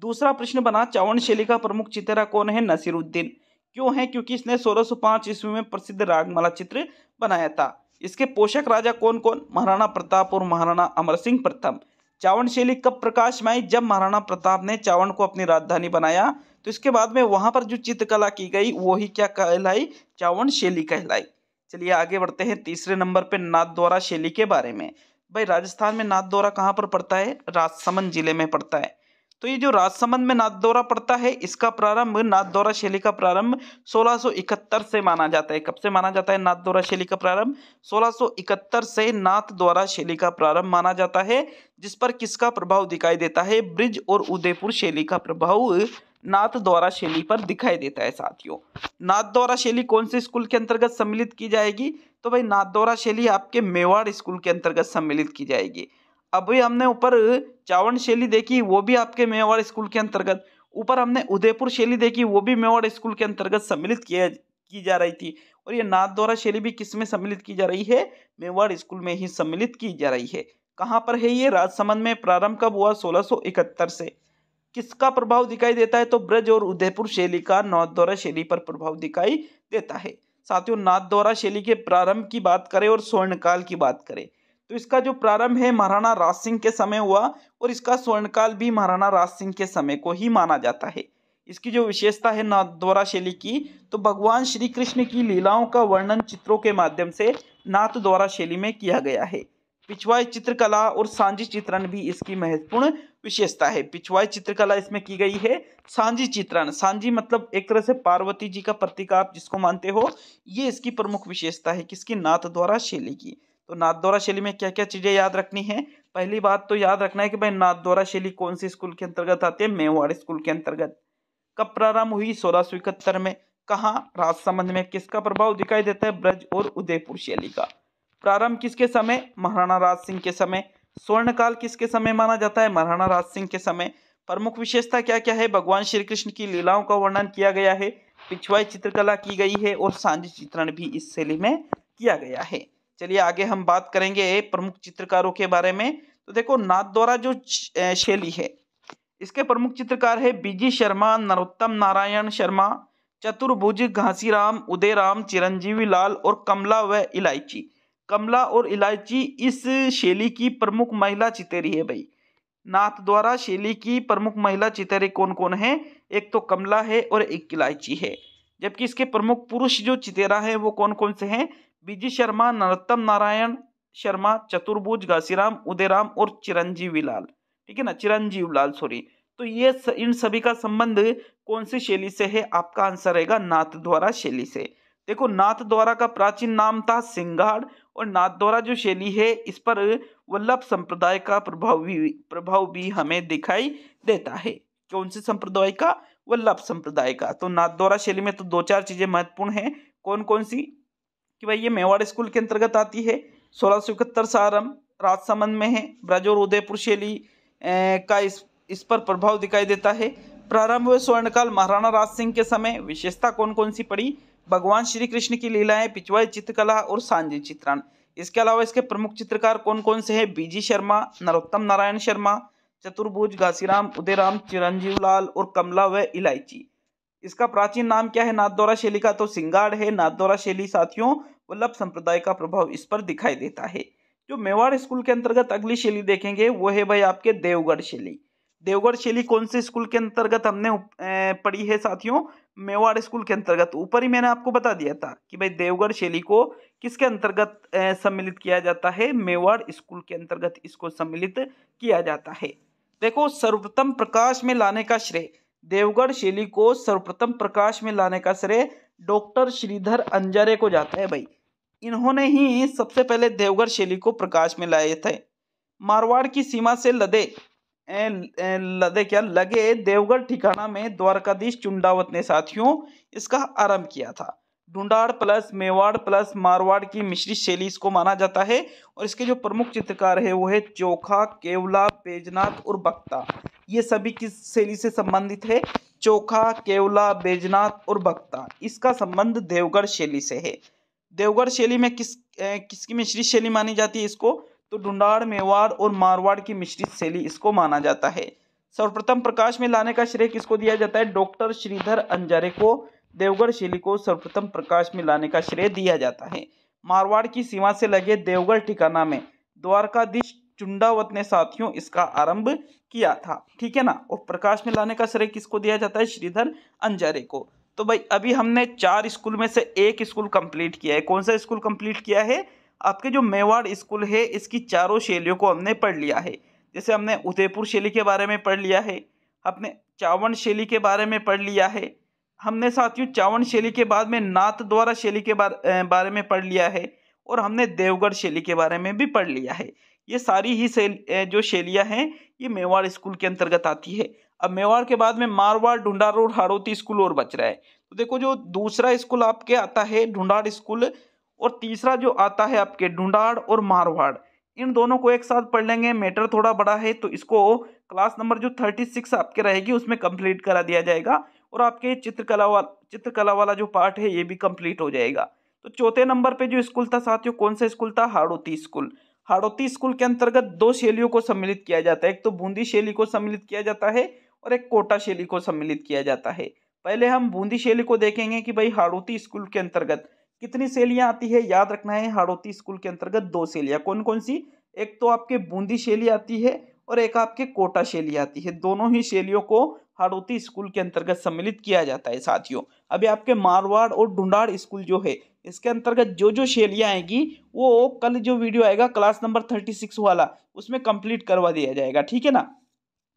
दूसरा प्रश्न बना चावण शैली का प्रमुख चित्रा कौन है नसीरुद्दीन क्यों है क्योंकि इसने 1605 ईस्वी में प्रसिद्ध रागमाला चित्र बनाया था इसके पोषक राजा कौन कौन महाराणा प्रताप और महाराणा अमर सिंह प्रथम चावण शैली कब प्रकाश में आई जब महाराणा प्रताप ने चावण को अपनी राजधानी बनाया तो इसके बाद में वहां पर जो चित्रकला की गई वो ही क्या कहलाई चावन शैली कहलाई चलिए आगे बढ़ते हैं तीसरे नंबर पर नाथ द्वारा शैली के बारे में भाई राजस्थान में नाथ द्वारा कहाँ पर पड़ता है राजसमंद जिले में पड़ता है तो ये जो राजसमंद में नाथ दौरा पड़ता है इसका प्रारंभ नाथ द्वारा शैली का प्रारंभ 1671 से माना जाता है कब से माना जाता है नाथ दौरा शैली का प्रारंभ 1671 से नाथ द्वारा शैली का प्रारंभ माना जाता है जिस पर किसका प्रभाव दिखाई देता है ब्रिज और उदयपुर शैली का प्रभाव नाथ द्वारा शैली पर दिखाई देता है साथियों नाथ द्वारा शैली कौन से स्कूल के अंतर्गत सम्मिलित की जाएगी तो भाई नाथ द्वारा शैली आपके मेवाड़ स्कूल के अंतर्गत सम्मिलित की जाएगी अभी हमने ऊपर चावन शैली देखी वो भी आपके मेवाड़ स्कूल के अंतर्गत ऊपर हमने उदयपुर शैली देखी वो भी मेवाड़ स्कूल के अंतर्गत सम्मिलित किया की जा रही थी और ये नाथ द्वारा शैली भी किस में सम्मिलित की जा रही है मेवाड़ स्कूल में ही सम्मिलित की जा रही है कहाँ पर है ये राजसमंद में प्रारंभ कब हुआ सोलह से किसका प्रभाव दिखाई देता है तो ब्रज और उदयपुर शैली का द्वारा शैली पर प्रभाव दिखाई देता है साथियों नाथद्वारा शैली के प्रारंभ की बात करें और स्वर्णकाल की बात करें तो इसका जो प्रारंभ है महाराणा राज सिंह के समय हुआ और इसका स्वर्णकाल भी महाराणा राज सिंह के समय को ही माना जाता है इसकी जो विशेषता है नाथद्वारा शैली की तो भगवान श्री कृष्ण की लीलाओं का वर्णन चित्रों के माध्यम से नाथद्वारा शैली में किया गया है पिछवाई चित्रकला और सांझी चित्रण भी इसकी महत्वपूर्ण विशेषता है पिछवाई चित्रकला इसमें की गई है सांझी चित्रण सांझी मतलब एक तरह से पार्वती जी का प्रतीक आप जिसको मानते हो ये इसकी प्रमुख विशेषता है किसकी नाथ द्वारा शैली की तो नाथ द्वारा शैली में क्या क्या चीजें याद रखनी है पहली बात तो याद रखना है कि भाई नाथ द्वारा शैली कौन से स्कूल के अंतर्गत आती है मेवाड़ स्कूल के अंतर्गत कब प्रारंभ हुई सोलह सौ इकहत्तर में कहा राजसमंद में किसका प्रभाव दिखाई देता है ब्रज और उदयपुर शैली का प्रारंभ किसके समय महाराणा राज सिंह के समय स्वर्ण काल किसके समय माना जाता है महाराणा राज सिंह के समय प्रमुख विशेषता क्या क्या है भगवान श्री कृष्ण की लीलाओं का वर्णन किया गया है पिछवाई चित्रकला की गई है और सांझी चित्रण भी इस शैली में किया गया है चलिए आगे हम बात करेंगे प्रमुख चित्रकारों के बारे में तो देखो नाथ द्वारा जो शैली है इसके प्रमुख चित्रकार है बीजी शर्मा नरोत्तम नारायण शर्मा चतुर्भुज घासीराम उदयराम चिरंजीवी लाल और कमला व इलायची कमला और इलायची इस शैली की प्रमुख महिला चितेरी है भाई नाथ द्वारा शैली की प्रमुख महिला चितेरी कौन कौन है एक तो कमला है और एक इलायची है जबकि इसके प्रमुख पुरुष जो चितेरा है वो कौन कौन से हैं बीजी शर्मा नरोत्तम नारायण शर्मा चतुर्भुज घासीराम उदयराम और चिरंजीवी लाल ठीक है ना चिरंजीव लाल सॉरी तो ये स, इन सभी का संबंध कौन सी शैली से है आपका आंसर रहेगा नाथ द्वारा शैली से देखो नाथ द्वारा का प्राचीन नाम था सिंगाड़ और नाथद्वारा जो शैली है इस पर वल्लभ संप्रदाय का प्रभाव भी प्रभाव भी हमें दिखाई देता है कौन से संप्रदाय का वल्लभ संप्रदाय का तो नाथद्वारा शैली में तो दो चार चीज़ें महत्वपूर्ण हैं कौन कौन सी कि भाई ये मेवाड़ स्कूल के अंतर्गत आती है सोलह सौ इकहत्तर सारम राजसमंद में है ब्रज और उदयपुर शैली का इस इस पर प्रभाव दिखाई देता है प्रारंभ हुए स्वर्णकाल महाराणा राज सिंह के समय विशेषता कौन कौन सी पड़ी भगवान श्री कृष्ण की लीलाएं पिछवाई चित्रकला और सांझी चित्रण इसके अलावा इसके प्रमुख चित्रकार कौन कौन से हैं बीजी शर्मा नरोत्तम नारायण शर्मा चतुर्भुज घासीराम उदयराम चिरंजीव लाल और कमला व इलायची इसका प्राचीन नाम क्या है नाथदौरा शैली का तो सिंगाड़ है नाथदौरा शैली साथियों वल्लभ संप्रदाय का प्रभाव इस पर दिखाई देता है जो मेवाड़ स्कूल के अंतर्गत अगली शैली देखेंगे वो है भाई आपके देवगढ़ शैली देवगढ़ शैली कौन से स्कूल के अंतर्गत हमने पढ़ी है साथियों मेवाड़ स्कूल के अंतर्गत ऊपर ही मैंने आपको बता दिया था कि भाई देवगढ़ शैली को किसके अंतर्गत सम्मिलित किया जाता है मेवाड़ स्कूल के अंतर्गत इसको सम्मिलित किया जाता है देखो सर्वप्रथम प्रकाश में लाने का श्रेय देवगढ़ शैली को सर्वप्रथम प्रकाश में लाने का श्रेय डॉक्टर श्रीधर अंजारे को जाता है भाई इन्होंने ही सबसे पहले देवगढ़ शैली को प्रकाश में लाए थे मारवाड़ की सीमा से लदे देखिए लगे देवगढ़ ठिकाना में द्वारकाधीश चुंडावत ने साथियों इसका आरंभ किया था ढूंढाड़ प्लस मेवाड़ प्लस मारवाड़ की मिश्रित शैली इसको माना जाता है और इसके जो प्रमुख चित्रकार है वो है चोखा केवला बेजनाथ और बक्ता ये सभी किस शैली से संबंधित है चोखा केवला बेजनाथ और बक्ता इसका संबंध देवगढ़ शैली से है देवगढ़ शैली में किस किसकी मिश्रित शैली मानी जाती है इसको तो ढूंढाड़ मेवाड़ और मारवाड़ की मिश्रित शैली इसको माना जाता है सर्वप्रथम प्रकाश में लाने का श्रेय किसको दिया जाता है डॉक्टर श्रीधर अंजारे को देवगढ़ शैली को सर्वप्रथम प्रकाश में लाने का श्रेय दिया जाता है मारवाड़ की सीमा से लगे देवगढ़ ठिकाना में द्वारकाधीश चुंडावत ने साथियों इसका आरंभ किया था ठीक है ना और प्रकाश में लाने का श्रेय किसको दिया जाता है श्रीधर अंजारे को तो भाई अभी हमने चार स्कूल में से एक स्कूल कंप्लीट किया है कौन सा स्कूल कंप्लीट किया है आपके जो मेवाड़ स्कूल है इसकी चारों शैलियों को हमने पढ़ लिया है जैसे हमने उदयपुर शैली के बारे में पढ़ लिया है हमने चावण शैली के बारे में पढ़ लिया है हमने साथियों चावण शैली के बाद में नाथ द्वारा शैली के बारे में पढ़ लिया है और हमने देवगढ़ शैली के बारे में भी पढ़ लिया है ये सारी ही शैली जो शैलियाँ हैं ये मेवाड़ स्कूल के अंतर्गत आती है अब मेवाड़ के बाद में मारवाड़ ढूंढार और हाड़ोती स्कूल और बच रहा है तो देखो जो दूसरा स्कूल आपके आता है ढूंढार स्कूल और तीसरा जो आता है आपके ढूंढाड़ और मारवाड़ इन दोनों को एक साथ पढ़ लेंगे मैटर थोड़ा बड़ा है तो इसको क्लास नंबर जो थर्टी सिक्स आपके रहेगी उसमें कंप्लीट करा दिया जाएगा और आपके चित्रकला वाला चित्रकला वाला जो पार्ट है ये भी कंप्लीट हो जाएगा तो चौथे नंबर पे जो स्कूल था साथियों कौन सा स्कूल था हाड़ोती स्कूल हाड़ोती स्कूल के अंतर्गत दो शैलियों को सम्मिलित किया जाता है एक तो बूंदी शैली को सम्मिलित किया जाता है और एक कोटा शैली को सम्मिलित किया जाता है पहले हम बूंदी शैली को देखेंगे कि भाई हाड़ोती स्कूल के अंतर्गत कितनी शैलियाँ आती है याद रखना है हाड़ोती स्कूल के अंतर्गत दो शैलियाँ कौन कौन सी एक तो आपके बूंदी शैली आती है और एक आपके कोटा शैली आती है दोनों ही शैलियों को हाड़ोती स्कूल के अंतर्गत सम्मिलित किया जाता है साथियों अभी आपके मारवाड़ और ढूंढाड़ स्कूल जो है इसके अंतर्गत जो जो शैलियाँ आएगी वो कल जो वीडियो आएगा क्लास नंबर थर्टी सिक्स वाला उसमें कंप्लीट करवा दिया जाएगा ठीक है ना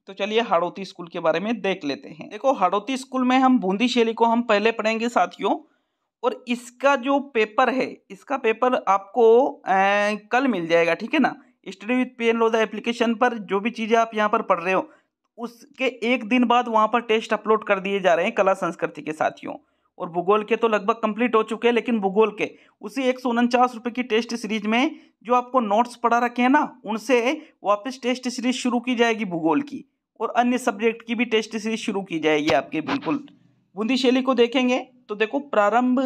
तो चलिए हाड़ोती स्कूल के बारे में देख लेते हैं देखो हाड़ोती स्कूल में हम बूंदी शैली को हम पहले पढ़ेंगे साथियों और इसका जो पेपर है इसका पेपर आपको आ, कल मिल जाएगा ठीक है ना study with P N Lodha application पर जो भी चीज़ें आप यहाँ पर पढ़ रहे हो उसके एक दिन बाद वहाँ पर टेस्ट अपलोड कर दिए जा रहे हैं कला संस्कृति के साथियों और भूगोल के तो लगभग कंप्लीट हो चुके हैं लेकिन भूगोल के उसी एक सौ उनचास रुपये की टेस्ट सीरीज में जो आपको नोट्स पढ़ा रखे हैं ना उनसे वापस टेस्ट सीरीज शुरू की जाएगी भूगोल की और अन्य सब्जेक्ट की भी टेस्ट सीरीज शुरू की जाएगी आपके बिल्कुल बूंदी शैली को देखेंगे तो देखो प्रारंभ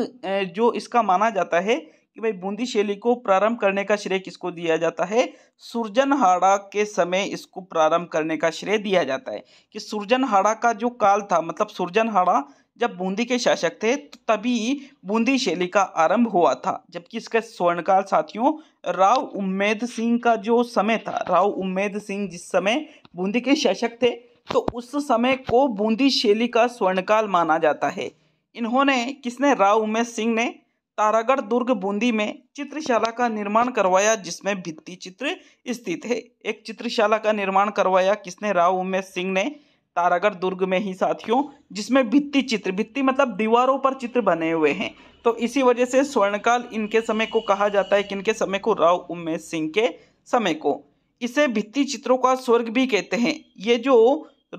जो इसका माना जाता है कि भाई बूंदी शैली को प्रारंभ करने का श्रेय किसको दिया जाता है सुरजनहाड़ा के समय इसको प्रारंभ करने का श्रेय दिया जाता है कि सुरजनहाड़ा का जो काल था मतलब सुरजनहाड़ा जब बूंदी के शासक थे तो तभी बूंदी शैली का आरंभ हुआ था जबकि इसके स्वर्णकाल साथियों राव उम्मेद सिंह का जो समय था राव उम्मेद सिंह जिस समय बूंदी के शासक थे तो उस समय को बूंदी शैली का स्वर्णकाल माना जाता है इन्होंने किसने राव उमेश सिंह ने तारागढ़ दुर्ग बूंदी में चित्रशाला का निर्माण करवाया जिसमें भित्ति चित्र स्थित है एक चित्रशाला का निर्माण करवाया किसने राव उमेश सिंह ने तारागढ़ दुर्ग में ही साथियों जिसमें भित्ति चित्र भित्ति मतलब दीवारों पर चित्र बने हुए हैं तो इसी वजह से स्वर्णकाल इनके समय को कहा जाता है किनके समय को राव उमेश सिंह के समय को इसे भित्ति चित्रों का स्वर्ग भी कहते हैं ये जो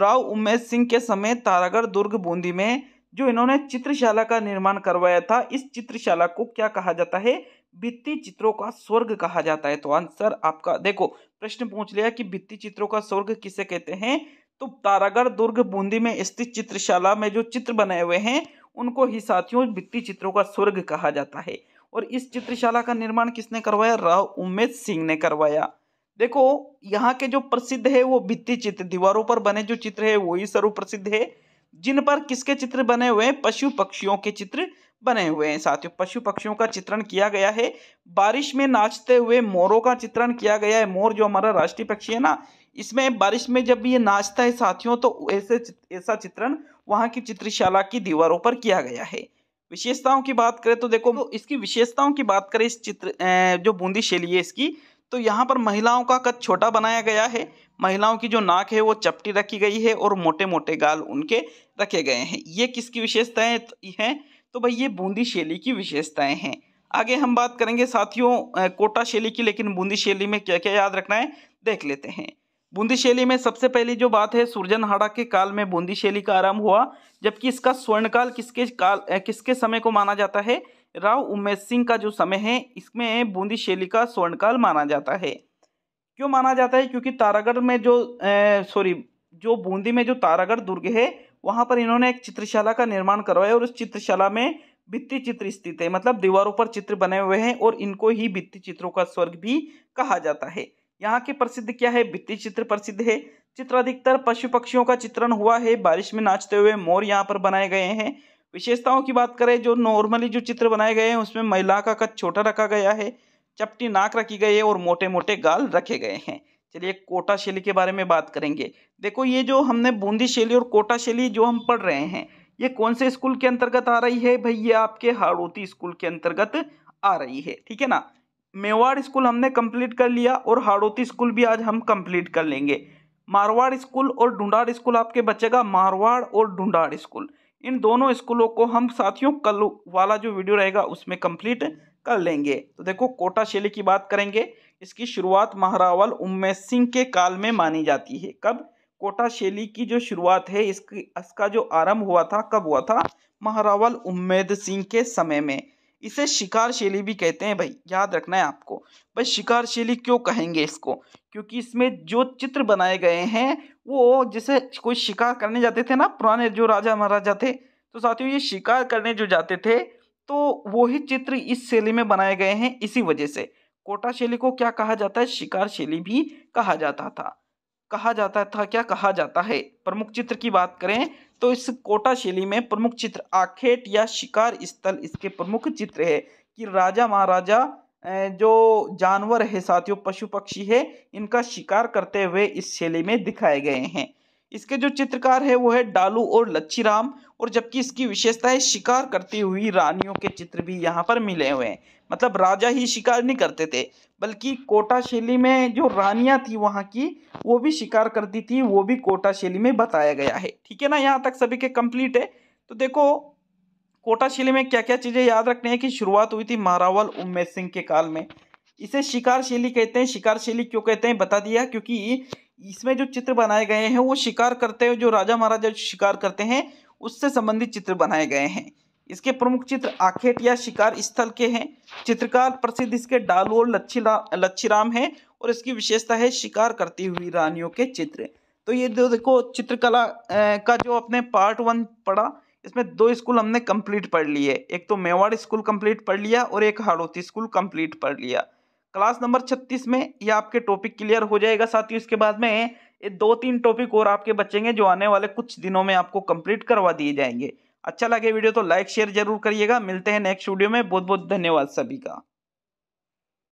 राव उमेश सिंह के समय तारागढ़ दुर्ग बूंदी में जो इन्होंने चित्रशाला का निर्माण करवाया था इस चित्रशाला को क्या कहा जाता है वित्तीय चित्रों का स्वर्ग कहा जाता है तो आंसर आपका देखो प्रश्न पूछ लिया कि वित्तीय चित्रों का स्वर्ग किसे कहते हैं तो तारागढ़ दुर्ग बूंदी में स्थित चित्रशाला में जो चित्र बनाए हुए हैं उनको ही साथियों वित्तीय चित्रों का स्वर्ग कहा जाता है और इस चित्रशाला का निर्माण किसने करवाया राव उमेश सिंह ने करवाया देखो यहाँ के जो प्रसिद्ध है वो भित्ति चित्र दीवारों पर बने जो चित्र है वही सर्वप्रसिद्ध है जिन पर किसके चित्र बने हुए हैं पशु पक्षियों के चित्र बने हुए हैं साथियों पशु पक्षियों का चित्रण किया गया है बारिश में नाचते हुए मोरों का चित्रण किया गया है मोर जो हमारा राष्ट्रीय पक्षी है ना इसमें बारिश में जब ये नाचता है साथियों तो ऐसे ऐसा चित्रण वहाँ की चित्रशाला की दीवारों पर किया गया है विशेषताओं की बात करें तो देखो इसकी विशेषताओं की बात करें इस चित्र जो बूंदी शैली है इसकी तो यहाँ पर महिलाओं का कद छोटा बनाया गया है महिलाओं की जो नाक है वो चपटी रखी गई है और मोटे मोटे गाल उनके रखे गए हैं ये किसकी विशेषताएं हैं तो भाई ये बूंदी शैली की विशेषताएं हैं आगे हम बात करेंगे साथियों कोटा शैली की लेकिन बूंदी शैली में क्या क्या याद रखना है देख लेते हैं बूंदी शैली में सबसे पहली जो बात है सूर्जन हाड़ा के काल में बूंदी शैली का आरंभ हुआ जबकि इसका स्वर्ण काल किसके काल किसके समय को माना जाता है राव उमेश सिंह का जो समय है इसमें बूंदी शैली का स्वर्णकाल माना जाता है क्यों माना जाता है क्योंकि तारागढ़ में जो सॉरी जो बूंदी में जो तारागढ़ दुर्ग है वहाँ पर इन्होंने एक चित्रशाला का निर्माण करवाया और उस चित्रशाला में भित्ति चित्र स्थित है मतलब दीवारों पर चित्र बने हुए हैं और इनको ही भित्ति चित्रों का स्वर्ग भी कहा जाता है यहाँ के प्रसिद्ध क्या है भित्ति चित्र प्रसिद्ध है चित्र अधिकतर पशु पक्षियों का चित्रण हुआ है बारिश में नाचते हुए मोर यहाँ पर बनाए गए हैं विशेषताओं की बात करें जो नॉर्मली जो चित्र बनाए गए हैं उसमें महिला का कद छोटा रखा गया है चपटी नाक रखी गई है और मोटे मोटे गाल रखे गए हैं चलिए कोटा शैली के बारे में बात करेंगे देखो ये जो हमने बूंदी शैली और कोटा शैली जो हम पढ़ रहे हैं ये कौन से स्कूल के अंतर्गत आ रही है भाई ये आपके हाड़ोती स्कूल के अंतर्गत आ रही है ठीक है ना मेवाड़ स्कूल हमने कंप्लीट कर लिया और हाड़ोती स्कूल भी आज हम कंप्लीट कर लेंगे मारवाड़ स्कूल और ढूंढाड़ स्कूल आपके बचेगा मारवाड़ और ढूंढाड़ स्कूल इन दोनों स्कूलों को हम साथियों कल वाला जो वीडियो रहेगा उसमें कंप्लीट कर लेंगे तो देखो कोटा शैली की बात करेंगे इसकी शुरुआत महारावल उम्मेद सिंह के काल में मानी जाती है कब कोटा शैली की जो शुरुआत है इसकी इसका जो आरंभ हुआ था कब हुआ था महारावल उम्मेद सिंह के समय में इसे शिकार शैली भी कहते हैं भाई याद रखना है आपको भाई शिकार शैली क्यों कहेंगे इसको क्योंकि इसमें जो चित्र बनाए गए हैं वो जैसे कोई शिकार करने जाते थे ना पुराने जो राजा महाराजा थे तो साथियों ये शिकार करने जो जाते थे तो वही चित्र इस शैली में बनाए गए हैं इसी वजह से कोटा शैली को क्या कहा जाता है शिकार शैली भी कहा जाता था कहा जाता था क्या कहा जाता है प्रमुख चित्र की बात करें तो इस कोटा शैली में प्रमुख चित्र आखेट या शिकार स्थल इसके प्रमुख चित्र है कि राजा महाराजा जो जानवर है साथियों पशु पक्षी है इनका शिकार करते हुए इस शैली में दिखाए गए हैं इसके जो चित्रकार है वो है डालू और लच्छीराम और जबकि इसकी विशेषता है शिकार करती हुई रानियों के चित्र भी यहाँ पर मिले हुए हैं मतलब राजा ही शिकार नहीं करते थे बल्कि कोटा शैली में जो रानियाँ थी वहाँ की वो भी शिकार करती थी वो भी कोटा शैली में बताया गया है ठीक है ना यहाँ तक सभी के कंप्लीट है तो देखो कोटा शैली में क्या क्या चीज़ें याद रखने हैं कि शुरुआत हुई थी महारावल उम्मेद सिंह के काल में इसे शिकार शैली कहते हैं शिकार शैली क्यों कहते हैं बता दिया क्योंकि इसमें जो चित्र बनाए गए हैं वो शिकार करते हुए जो राजा महाराजा शिकार करते हैं उससे संबंधित चित्र बनाए गए हैं इसके प्रमुख चित्र आखेट या शिकार स्थल के हैं चित्रकार प्रसिद्ध इसके डालोर लच्छीराम है और इसकी विशेषता है शिकार करती हुई रानियों के चित्र तो ये दो देखो चित्रकला का जो अपने पार्ट वन पढ़ा इसमें दो स्कूल हमने कंप्लीट पढ़ लिए एक तो मेवाड़ स्कूल कंप्लीट पढ़ लिया और एक हाड़ोती स्कूल कंप्लीट पढ़ लिया क्लास नंबर छत्तीस में ये आपके टॉपिक क्लियर हो जाएगा साथ ही उसके बाद में ये दो तीन टॉपिक और आपके बचेंगे जो आने वाले कुछ दिनों में आपको कंप्लीट करवा दिए जाएंगे अच्छा लगे वीडियो तो लाइक शेयर जरूर करिएगा मिलते हैं नेक्स्ट वीडियो में बहुत बहुत धन्यवाद सभी का